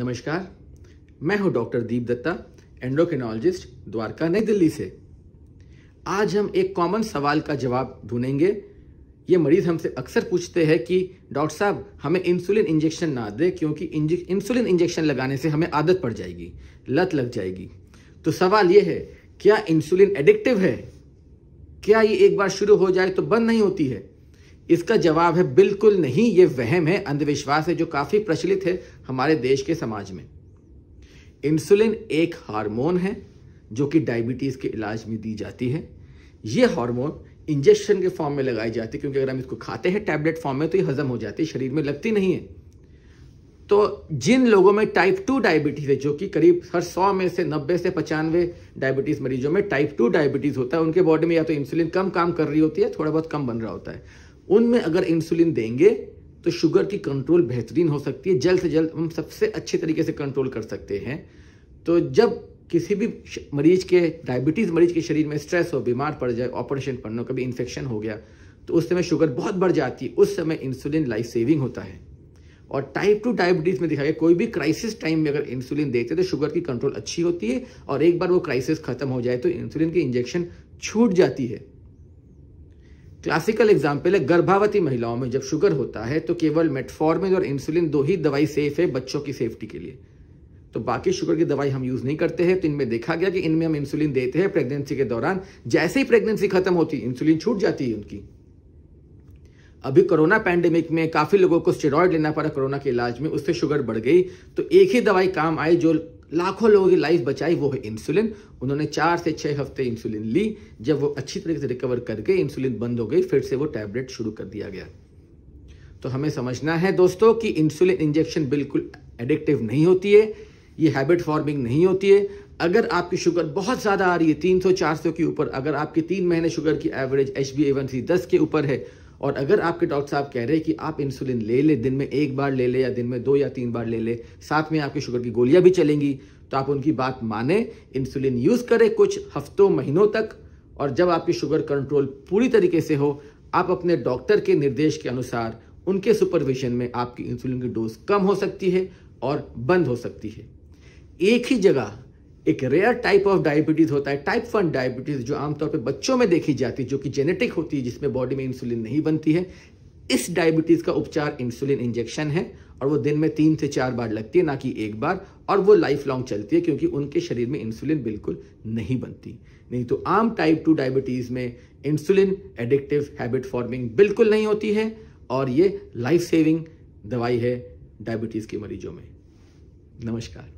नमस्कार मैं हूं डॉक्टर दीप दत्ता एंडोक्रिनोलॉजिस्ट द्वारका नई दिल्ली से आज हम एक कॉमन सवाल का जवाब ढूंढेंगे ये मरीज हमसे अक्सर पूछते हैं कि डॉक्टर साहब हमें इंसुलिन इंजेक्शन ना दे क्योंकि इंसुलिन इंजेक्शन लगाने से हमें आदत पड़ जाएगी लत लग जाएगी तो सवाल यह है क्या इंसुलिन एडिक्टिव है क्या ये एक बार शुरू हो जाए तो बंद नहीं होती है इसका जवाब है बिल्कुल नहीं ये वहम है अंधविश्वास है जो काफी प्रचलित है हमारे देश के समाज में इंसुलिन एक हार्मोन है जो कि डायबिटीज के इलाज में दी जाती है ये हार्मोन इंजेक्शन के फॉर्म में लगाई जाती है क्योंकि अगर हम इसको खाते हैं टैबलेट फॉर्म में तो ये हजम हो जाती है शरीर में लगती नहीं है तो जिन लोगों में टाइप टू डायबिटीज़ है जो कि करीब हर सौ में से नब्बे से पचानवे डायबिटीज़ मरीजों में टाइप टू डायबिटीज़ होता है उनके बॉडी में या तो इंसुलिन कम काम कर रही होती है थोड़ा बहुत कम बन रहा होता है उनमें अगर इंसुलिन देंगे तो शुगर की कंट्रोल बेहतरीन हो सकती है जल्द से जल्द हम सबसे अच्छे तरीके से कंट्रोल कर सकते हैं तो जब किसी भी मरीज के डायबिटीज़ मरीज के शरीर में स्ट्रेस हो बीमार पड़ जाए ऑपरेशन पड़ना कभी इन्फेक्शन हो गया तो उस समय शुगर बहुत बढ़ जाती है उस समय इंसुलिन लाइफ सेविंग होता है और टाइप टू डायबिटीज़ में दिखाया गया कोई भी क्राइसिस टाइम में अगर इंसुलिन देते तो शुगर की कंट्रोल अच्छी होती है और एक बार वो क्राइसिस खत्म हो जाए तो इंसुलिन की इंजेक्शन छूट जाती है क्लासिकल एग्जाम्पल है गर्भावती महिलाओं में जब शुगर होता है तो केवल मेटफॉर्मिन और इंसुलिन दो ही दवाई सेफ है बच्चों की सेफ्टी के लिए तो बाकी शुगर की दवाई हम यूज़ नहीं करते हैं तो इनमें देखा गया कि इनमें हम इंसुलिन देते हैं प्रेगनेंसी के दौरान जैसे ही प्रेगनेंसी खत्म होती इंसुलिन छूट जाती है उनकी अभी कोरोना पैंडेमिक में काफ़ी लोगों को स्टेरॉयड लेना पड़ा कोरोना के इलाज में उससे शुगर बढ़ गई तो एक ही दवाई काम आई जो लाखों लोगों की लाइफ बचाई वो है इंसुलिन उन्होंने चार से छः हफ्ते इंसुलिन ली जब वो अच्छी तरीके से रिकवर करके इंसुलिन बंद हो गई फिर से वो टैबलेट शुरू कर दिया गया तो हमें समझना है दोस्तों कि इंसुलिन इंजेक्शन बिल्कुल एडिक्टिव नहीं होती है ये हैबिट फॉर्मिंग नहीं होती है अगर आपकी शुगर बहुत ज़्यादा आ रही है तीन सौ के ऊपर अगर आपकी तीन महीने शुगर की एवरेज एच बी सी दस के ऊपर है और अगर आपके डॉक्टर साहब कह रहे हैं कि आप इंसुलिन ले ले दिन में एक बार ले ले या दिन में दो या तीन बार ले ले साथ में आपकी शुगर की गोलियां भी चलेंगी तो आप उनकी बात माने इंसुलिन यूज करें कुछ हफ्तों महीनों तक और जब आपकी शुगर कंट्रोल पूरी तरीके से हो आप अपने डॉक्टर के निर्देश के अनुसार उनके सुपरविजन में आपकी इंसुलिन की डोज कम हो सकती है और बंद हो सकती है एक ही जगह एक रेयर टाइप ऑफ डायबिटीज़ होता है टाइप वन डायबिटीज़ जो आमतौर पर बच्चों में देखी जाती है जो कि जेनेटिक होती है जिसमें बॉडी में इंसुलिन नहीं बनती है इस डायबिटीज़ का उपचार इंसुलिन इंजेक्शन है और वो दिन में तीन से चार बार लगती है ना कि एक बार और वो लाइफ लॉन्ग चलती है क्योंकि उनके शरीर में इंसुलिन बिल्कुल नहीं बनती नहीं तो आम टाइप टू डायबिटीज़ में इंसुलिन एडिक्टिव हैबिट फॉर्मिंग बिल्कुल नहीं होती है और ये लाइफ सेविंग दवाई है डायबिटीज़ के मरीजों में नमस्कार